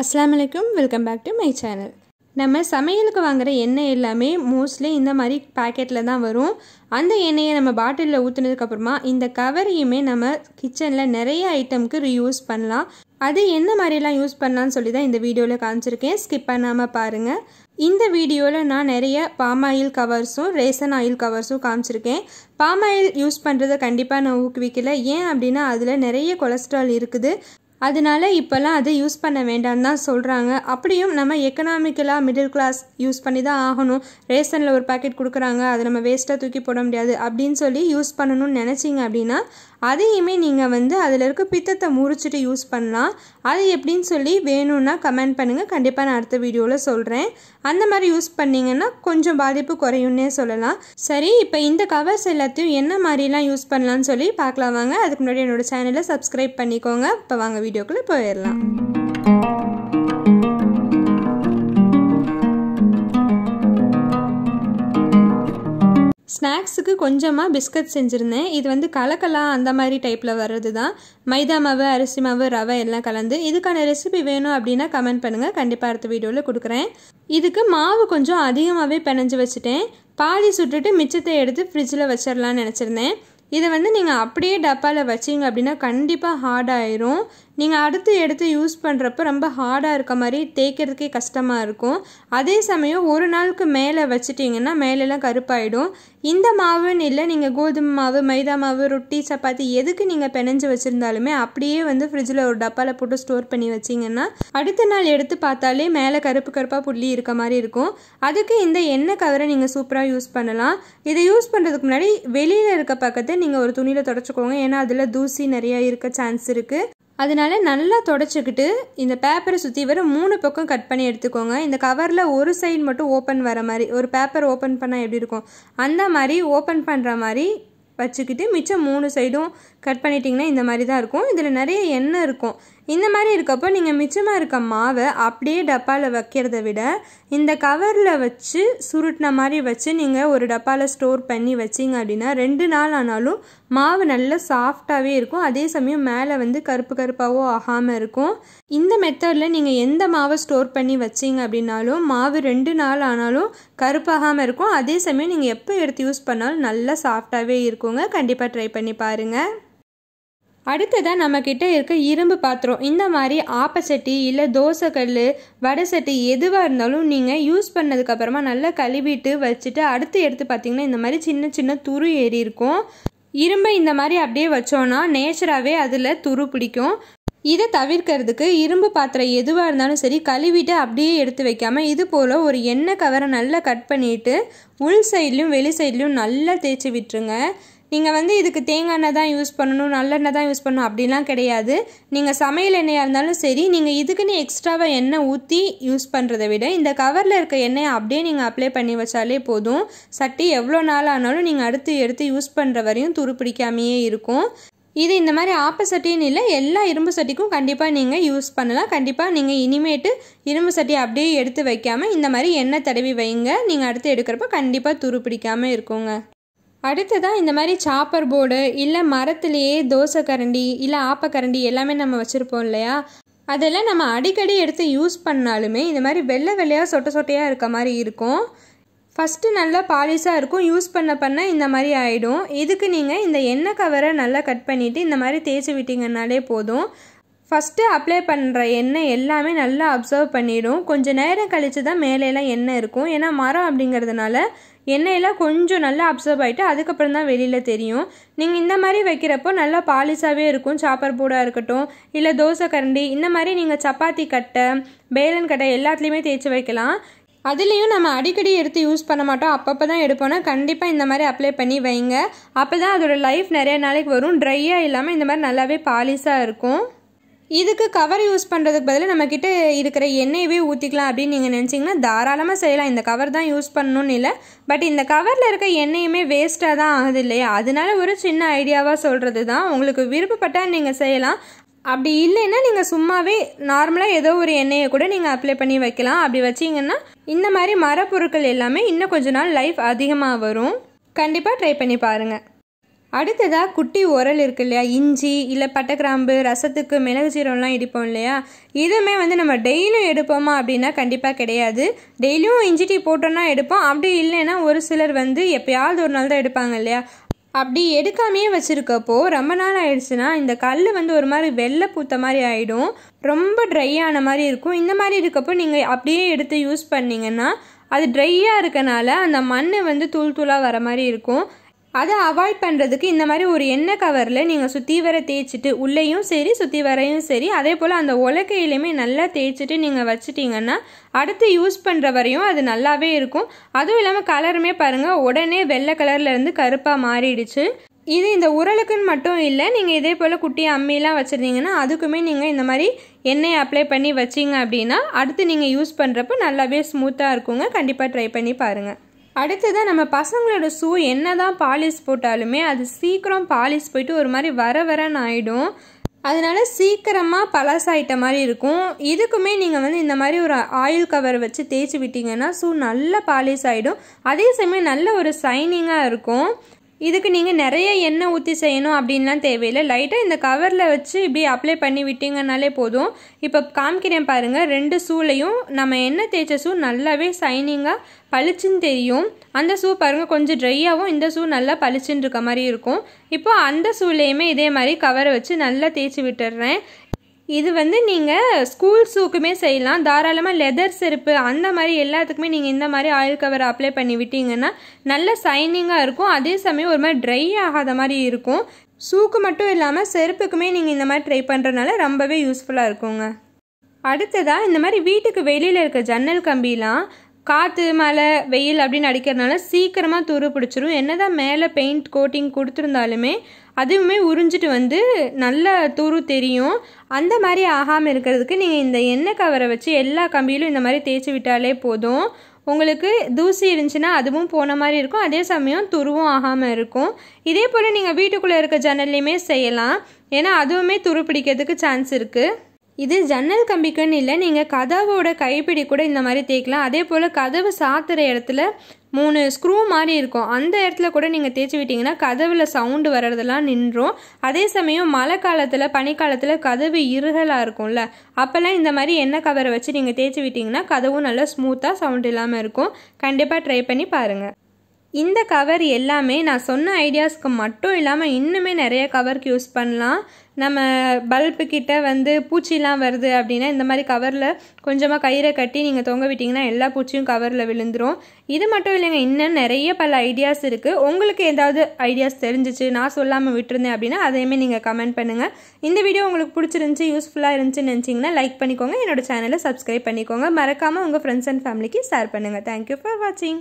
அஸ்லாம் welcome back to my channel நம்ம சமையலுக்கு வாங்குகிற எண்ணெய் எல்லாமே மோஸ்ட்லி இந்த மாதிரி பேக்கெட்டில் தான் வரும் அந்த எண்ணெயை நம்ம பாட்டிலில் ஊற்றுனதுக்கப்புறமா இந்த கவரையுமே நம்ம கிச்சனில் நிறைய ஐட்டம்க்கு ரீயூஸ் பண்ணலாம் அது என்ன மாதிரிலாம் யூஸ் பண்ணலான்னு சொல்லி தான் இந்த வீடியோவில் காமிச்சிருக்கேன் ஸ்கிப் பண்ணாமல் பாருங்கள் இந்த வீடியோவில் நான் நிறைய பாம் ஆயில் கவர்ஸும் ரேசன் ஆயில் கவர்ஸும் காமிச்சிருக்கேன் பாம் ஆயில் யூஸ் பண்ணுறதை கண்டிப்பாக நான் ஊக்குவிக்கலை ஏன் அப்படின்னா அதில் நிறைய கொலஸ்ட்ரால் இருக்குது அதனால இப்போல்லாம் அதை யூஸ் பண்ண வேண்டாம்னு தான் சொல்கிறாங்க அப்படியும் நம்ம எக்கனாமிக்கலாக மிடில் கிளாஸ் யூஸ் பண்ணி தான் ஆகணும் ரேஷனில் ஒரு பாக்கெட் கொடுக்குறாங்க அதை நம்ம வேஸ்ட்டாக தூக்கி போட முடியாது அப்படின்னு சொல்லி யூஸ் பண்ணணும்னு நினச்சிங்க அப்படின்னா அதையுமே நீங்கள் வந்து அதில் இருக்க பித்தத்தை முறிச்சிட்டு யூஸ் பண்ணலாம் அது எப்படின்னு சொல்லி வேணும்னா கமெண்ட் பண்ணுங்கள் கண்டிப்பாக நான் அடுத்த வீடியோவில் சொல்கிறேன் அந்த மாதிரி யூஸ் பண்ணிங்கன்னா கொஞ்சம் பாதிப்பு குறையும்னே சொல்லலாம் சரி இப்போ இந்த கவர்ஸ் எல்லாத்தையும் என்ன மாதிரிலாம் யூஸ் பண்ணலான்னு சொல்லி பார்க்கலாம் வாங்க அதுக்கு முன்னாடி என்னோடய சேனலை சப்ஸ்கிரைப் பண்ணிக்கோங்க இப்போ வாங்க வீடியோக்குள்ளே போயிடலாம் ஸ்நாக்ஸுக்கு கொஞ்சமாக பிஸ்கட் செஞ்சுருந்தேன் இது வந்து கலக்கலா அந்த மாதிரி டைப்பில் வர்றது தான் மைதா மாவு அரிசி மாவு ரவை எல்லாம் கலந்து இதுக்கான ரெசிபி வேணும் அப்படின்னா கமெண்ட் பண்ணுங்கள் கண்டிப்பாக அடுத்த வீடியோவில் கொடுக்குறேன் இதுக்கு மாவு கொஞ்சம் அதிகமாகவே பிணைஞ்சு வச்சுட்டேன் பாதி சுட்டுட்டு மிச்சத்தை எடுத்து ஃப்ரிட்ஜில் வச்சிடலான்னு நினச்சிருந்தேன் இதை வந்து நீங்கள் அப்படியே டப்பாவில் வச்சிங்க அப்படின்னா கண்டிப்பாக ஹார்டாயிரும் நீங்கள் அடுத்து எடுத்து யூஸ் பண்ணுறப்ப ரொம்ப ஹார்டாக இருக்க மாதிரி தேய்க்கிறதுக்கே கஷ்டமாக இருக்கும் அதே சமயம் ஒரு நாளுக்கு மேலே வச்சுட்டிங்கன்னா மேலெலாம் கருப்பாயிடும் இந்த மாவுன்னு இல்லை நீங்கள் கோதுமை மாவு மைதா மாவு ரொட்டி சப்பாத்தி எதுக்கு நீங்கள் பிணைஞ்சு வச்சுருந்தாலுமே அப்படியே வந்து ஃப்ரிட்ஜில் ஒரு டப்பாவில் போட்டு ஸ்டோர் பண்ணி வச்சிங்கன்னா அடுத்த நாள் எடுத்து பார்த்தாலே மேலே கருப்பு கருப்பாக புள்ளி இருக்க மாதிரி இருக்கும் அதுக்கு இந்த எண்ணெய் கவரை நீங்கள் சூப்பராக யூஸ் பண்ணலாம் இதை யூஸ் பண்ணுறதுக்கு முன்னாடி வெளியில் இருக்க பக்கத்தை நீங்கள் ஒரு துணியில் தொடச்சிக்கோங்க ஏன்னா அதில் தூசி நிறையா இருக்க சான்ஸ் இருக்குது அதனால நல்லா தொடச்சிக்கிட்டு இந்த பேப்பரை சுற்றி வர மூணு பக்கம் கட் பண்ணி எடுத்துக்கோங்க இந்த கவரில் ஒரு சைடு மட்டும் ஓப்பன் வர மாதிரி ஒரு பேப்பர் ஓப்பன் பண்ணால் எப்படி இருக்கும் அந்த மாதிரி ஓப்பன் பண்ணுற மாதிரி வச்சுக்கிட்டு மிச்சம் மூணு சைடும் கட் பண்ணிட்டீங்கன்னா இந்த மாதிரி தான் இருக்கும் இதில் நிறைய எண்ணெய் இருக்கும் இந்த மாதிரி இருக்கப்போ நீங்கள் மிச்சமாக இருக்க மாவை அப்படியே டப்பாவில் வைக்கிறத விட இந்த கவரில் வச்சு சுருட்டின மாதிரி வச்சு நீங்கள் ஒரு டப்பாவில் ஸ்டோர் பண்ணி வச்சிங்க அப்படின்னா ரெண்டு நாள் ஆனாலும் மாவு நல்லா சாஃப்டாகவே இருக்கும் அதே சமயம் மேலே வந்து கருப்பு கருப்பாகவோ ஆகாமல் இருக்கும் இந்த மெத்தடில் நீங்கள் எந்த மாவை ஸ்டோர் பண்ணி வச்சிங்க அப்படின்னாலும் மாவு ரெண்டு நாள் ஆனாலும் கருப்பாகாமல் இருக்கும் அதே சமயம் நீங்கள் எப்போ எடுத்து யூஸ் பண்ணாலும் நல்லா சாஃப்டாகவே இருக்குங்க கண்டிப்பாக ட்ரை பண்ணி பாருங்கள் அடுத்ததாக நம்மக்கிட்ட இருக்க இரும்பு பாத்திரம் இந்த மாதிரி ஆப்பச்சட்டி இல்லை தோசை கல் வடை சட்டி எதுவாக இருந்தாலும் நீங்கள் யூஸ் பண்ணதுக்கப்புறமா நல்லா கழுவிட்டு வச்சுட்டு அடுத்து எடுத்து பார்த்தீங்கன்னா இந்த மாதிரி சின்ன சின்ன துரு ஏறி இருக்கும் இரும்பை இந்த மாதிரி அப்படியே வச்சோன்னா நேச்சராகவே அதில் துரு பிடிக்கும் இதை தவிர்க்கிறதுக்கு இரும்பு பாத்திரம் எதுவாக இருந்தாலும் சரி கழுவிட்டு அப்படியே எடுத்து வைக்காமல் இது போல் ஒரு எண்ணெய் கவரை நல்லா கட் பண்ணிவிட்டு உள் சைட்லேயும் வெளி சைட்லையும் நல்லா தேய்ச்சி விட்டுருங்க நீங்கள் வந்து இதுக்கு தேங்காய் எண்ணெய் தான் யூஸ் பண்ணணும் நல்லெண்ணெய் தான் யூஸ் பண்ணணும் அப்படிலாம் கிடையாது நீங்கள் சமையல் எண்ணெயாக இருந்தாலும் சரி நீங்கள் இதுக்குன்னு எக்ஸ்ட்ராவாக எண்ணெய் ஊற்றி யூஸ் பண்ணுறதை விட இந்த கவரில் இருக்க எண்ணெயை அப்படியே நீங்கள் அப்ளை பண்ணி வச்சாலே போதும் சட்டி எவ்வளோ நாள் ஆனாலும் நீங்கள் அடுத்து எடுத்து யூஸ் பண்ணுற வரையும் துரு பிடிக்காமையே இருக்கும் இது இந்த மாதிரி ஆப்ப சட்டின்னு இல்லை எல்லா இரும்பு சட்டிக்கும் கண்டிப்பாக நீங்கள் யூஸ் பண்ணலாம் கண்டிப்பாக நீங்கள் இனிமேட்டு இரும்பு சட்டி அப்படியே எடுத்து வைக்காமல் இந்த மாதிரி எண்ணெய் தடவி வைங்க நீங்கள் அடுத்து எடுக்கிறப்ப கண்டிப்பாக துரு பிடிக்காமல் இருக்குங்க அடுத்ததாக இந்த மாதிரி சாப்பர் போர்டு இல்லை மரத்துலேயே தோசை கரண்டி இல்லை ஆப்பக்கரண்டி எல்லாமே நம்ம வச்சுருப்போம் இல்லையா அதெல்லாம் நம்ம அடிக்கடி எடுத்து யூஸ் பண்ணாலுமே இந்த மாதிரி வெள்ளை வெள்ளையாக சொட்டை சொட்டையாக இருக்க மாதிரி இருக்கும் ஃபஸ்ட்டு நல்லா பாலிஷாக இருக்கும் யூஸ் பண்ண பண்ண இந்த மாதிரி ஆகிடும் இதுக்கு நீங்கள் இந்த எண்ணெய் கவரை நல்லா கட் பண்ணிவிட்டு இந்த மாதிரி தேய்ச்சி விட்டிங்கன்னாலே போதும் ஃபஸ்ட்டு அப்ளை பண்ணுற எண்ணெய் எல்லாமே நல்லா அப்சர்வ் பண்ணிடும் கொஞ்சம் நேரம் கழித்து தான் மேலேலாம் எண்ணெய் இருக்கும் ஏன்னா மரம் அப்படிங்கிறதுனால எண்ணெயெல்லாம் கொஞ்சம் நல்லா அப்சர்வ் ஆகிட்டு அதுக்கப்புறம் தான் வெளியில் தெரியும் நீங்கள் இந்த மாதிரி வைக்கிறப்போ நல்லா பாலிஷாகவே இருக்கும் சாப்பர் பூடாக இருக்கட்டும் இல்லை தோசை கரண்டி இந்த மாதிரி நீங்கள் சப்பாத்தி கட்டை பேலன் கட்டை எல்லாத்துலேயுமே தேய்ச்சி வைக்கலாம் அதுலேயும் நம்ம அடிக்கடி எடுத்து யூஸ் பண்ண மாட்டோம் அப்பப்போ தான் எடுப்போம்னா கண்டிப்பாக இந்த மாதிரி அப்ளை பண்ணி வைங்க அப்போ தான் அதோடய லைஃப் நிறைய நாளைக்கு வரும் ட்ரையாக இல்லாமல் இந்த மாதிரி நல்லாவே பாலிஷாக இருக்கும் இதுக்கு கவர் யூஸ் பண்ணுறதுக்கு பதில் நம்மக்கிட்ட இருக்கிற எண்ணெயவே ஊற்றிக்கலாம் அப்படின்னு நீங்கள் நினச்சிங்கன்னா தாராளமாக செய்யலாம் இந்த கவர் தான் யூஸ் பண்ணணும்னு இல்லை பட் இந்த கவரில் இருக்க எண்ணெயுமே வேஸ்ட்டாக தான் ஆகுது இல்லையா அதனால ஒரு சின்ன ஐடியாவாக சொல்கிறது தான் உங்களுக்கு விருப்பப்பட்டால் நீங்கள் செய்யலாம் அப்படி இல்லைன்னா நீங்கள் சும்மாவே நார்மலாக ஏதோ ஒரு எண்ணெயை கூட நீங்கள் அப்ளை பண்ணி வைக்கலாம் அப்படி வச்சிங்கன்னா இந்த மாதிரி மரப்பொருட்கள் எல்லாமே இன்னும் கொஞ்ச நாள் லைஃப் அதிகமாக வரும் கண்டிப்பாக ட்ரை பண்ணி பாருங்கள் அடுத்ததாக குட்டி உரல் இருக்கு இல்லையா இஞ்சி இல்லை பட்டை கிராம்பு ரசத்துக்கு மிளகு சீரம்லாம் இடிப்போம் இல்லையா இதுவுமே வந்து நம்ம டெய்லியும் எடுப்போமா அப்படின்னா கண்டிப்பாக கிடையாது டெய்லியும் இஞ்சி டீ போட்டோன்னா எடுப்போம் அப்படி இல்லைன்னா ஒரு சிலர் வந்து எப்போயாவது ஒரு நாள் தான் எடுப்பாங்க இல்லையா அப்படி எடுக்காமையே வச்சுருக்கப்போ ரொம்ப நாள் ஆயிடுச்சுன்னா இந்த கல் வந்து ஒரு மாதிரி வெள்ளை பூத்த மாதிரி ஆகிடும் ரொம்ப ட்ரை ஆன மாதிரி இருக்கும் இந்த மாதிரி இருக்கப்போ நீங்கள் அப்படியே எடுத்து யூஸ் பண்ணிங்கன்னா அது ட்ரையாக இருக்கனால அந்த மண் வந்து தூள் தூளாக வர மாதிரி இருக்கும் அதை அவாய்ட் பண்ணுறதுக்கு இந்த மாதிரி ஒரு எண்ணெய் கவரில் நீங்கள் சுற்றி வர தேய்ச்சிட்டு உள்ளேயும் சரி சுற்றி வரையும் சரி அதே போல் அந்த உலக்கையிலையுமே நல்லா தேய்ச்சிட்டு நீங்கள் வச்சுட்டிங்கன்னா அடுத்து யூஸ் பண்ணுற வரையும் அது நல்லாவே இருக்கும் அதுவும் இல்லாமல் கலருமே பாருங்கள் உடனே வெள்ளை கலர்லேருந்து கருப்பாக மாறிடுச்சு இது இந்த உரலுக்குன்னு மட்டும் இல்லை நீங்கள் இதே போல் குட்டி அம்மிலாம் வச்சுருந்தீங்கன்னா அதுக்குமே நீங்கள் இந்த மாதிரி எண்ணெய் அப்ளை பண்ணி வச்சிங்க அப்படின்னா அடுத்து நீங்கள் யூஸ் பண்ணுறப்போ நல்லாவே ஸ்மூத்தாக இருக்குங்க கண்டிப்பாக ட்ரை பண்ணி பாருங்கள் அடுத்ததாக நம்ம பசங்களோட ஷூ என்ன தான் பாலிஷ் போட்டாலுமே அது சீக்கிரம் பாலிஷ் போயிட்டு ஒரு மாதிரி வர வரன்னு ஆகிடும் அதனால் சீக்கிரமாக பழசாயிட்ட மாதிரி இருக்கும் இதுக்குமே நீங்கள் வந்து இந்த மாதிரி ஒரு ஆயில் கவர் வச்சு தேய்ச்சி விட்டிங்கன்னா ஷூ நல்லா பாலிஷ் ஆகிடும் அதே சமயம் நல்ல ஒரு சைனிங்காக இருக்கும் இதுக்கு நீங்கள் நிறைய எண்ணெய் ஊற்றி செய்யணும் அப்படின்லாம் தேவையில்லை லைட்டாக இந்த கவரில் வச்சு இப்படி அப்ளை பண்ணி விட்டிங்கனாலே போதும் இப்போ காமிக்கிறேன் பாருங்கள் ரெண்டு சூளையும் நம்ம எண்ணெய் தேய்ச்ச ஷூ நல்லாவே சைனிங்காக பளிச்சுன்னு தெரியும் அந்த ஷூ பாருங்கள் கொஞ்சம் ட்ரையாகவும் இந்த ஷூ நல்லா பளிச்சுன்னு இருக்க மாதிரி இருக்கும் இப்போ அந்த ஷூலேயுமே இதே மாதிரி கவரை வச்சு நல்லா தேய்ச்சி விட்டுடுறேன் இது வந்து நீங்கள் ஸ்கூல் ஷூக்குமே செய்யலாம் தாராளமாக லெதர் செருப்பு அந்த மாதிரி எல்லாத்துக்குமே நீங்கள் இந்த மாதிரி ஆயில் கவர் அப்ளை பண்ணி விட்டிங்கன்னா நல்ல சைனிங்காக இருக்கும் அதே சமயம் ஒரு மாதிரி ட்ரை ஆகாத மாதிரி இருக்கும் ஷூக்கு மட்டும் இல்லாமல் செருப்புக்குமே நீங்கள் இந்த மாதிரி ட்ரை பண்ணுறதுனால ரொம்பவே யூஸ்ஃபுல்லாக இருக்குங்க அடுத்ததாக இந்த மாதிரி வீட்டுக்கு வெளியில் இருக்க ஜன்னல் கம்பிலாம் காற்று மழை வெயில் அப்படின்னு அடிக்கிறதுனால சீக்கிரமாக துரு பிடிச்சிரும் என்னதான் மேலே பெயிண்ட் கோட்டிங் கொடுத்துருந்தாலுமே அதுவுமே உறிஞ்சிட்டு வந்து நல்ல துரு தெரியும் அந்த மாதிரி ஆகாமல் இருக்கிறதுக்கு நீங்கள் இந்த எண்ணெய் கவரை வச்சு எல்லா கம்பியிலும் இந்த மாதிரி தேய்ச்சி விட்டாலே போதும் உங்களுக்கு தூசி இருந்துச்சுன்னா அதுவும் போன மாதிரி இருக்கும் அதே சமயம் துருவும் ஆகாமல் இருக்கும் இதே போல் நீங்கள் வீட்டுக்குள்ளே இருக்க ஜன்னல்லையுமே செய்யலாம் ஏன்னா அதுவுமே துரு பிடிக்கிறதுக்கு சான்ஸ் இருக்குது இது ஜன்னல் கம்பிக்குன்னு இல்லை நீங்கள் கதவோட கைப்பிடி கூட இந்த மாதிரி தேய்க்கலாம் அதே போல் கதவு சாத்துற இடத்துல மூணு ஸ்க்ரூ மாதிரி இருக்கும் அந்த இடத்துல கூட நீங்கள் தேய்ச்சி விட்டிங்கன்னா கதவில் சவுண்டு வர்றதெல்லாம் நின்றோம் அதே சமயம் மழை காலத்தில் பனிக்காலத்தில் கதவு இருகலாக இருக்கும்ல அப்போல்லாம் இந்த மாதிரி எண்ணெய் கவரை வச்சு நீங்கள் தேய்ச்சி விட்டிங்கன்னா கதவும் நல்லா ஸ்மூத்தாக சவுண்ட் இல்லாமல் இருக்கும் கண்டிப்பாக ட்ரை பண்ணி பாருங்கள் இந்த கவர் எல்லாமே நான் சொன்ன ஐடியாஸ்க்கு மட்டும் இல்லாமல் இன்னுமே நிறைய கவருக்கு யூஸ் பண்ணலாம் நம்ம பல்பு கிட்ட வந்து பூச்சிலாம் வருது அப்படின்னா இந்த மாதிரி கவரில் கொஞ்சமாக கயிறை கட்டி நீங்கள் தொங்க விட்டிங்கன்னா எல்லா பூச்சியும் கவரில் விழுந்துடும் இது மட்டும் இல்லைங்க இன்னும் நிறைய பல ஐடியாஸ் இருக்குது உங்களுக்கு ஏதாவது ஐடியாஸ் தெரிஞ்சிச்சு நான் சொல்லாமல் விட்டுருந்தேன் அப்படின்னா அதையுமே நீங்கள் கமெண்ட் பண்ணுங்கள் இந்த வீடியோ உங்களுக்கு பிடிச்சிருந்துச்சி யூஸ்ஃபுல்லாக இருந்துச்சுன்னு நினச்சிங்கன்னா லைக் பண்ணிக்கோங்க என்னோடய சேனலை சப்ஸ்கிரைப் பண்ணிக்கோங்க மறக்காமல் உங்கள் ஃப்ரெண்ட்ஸ் அண்ட் ஃபேமிலிக்கு ஷேர் பண்ணுங்கள் தேங்க்யூ ஃபார் வாட்சிங்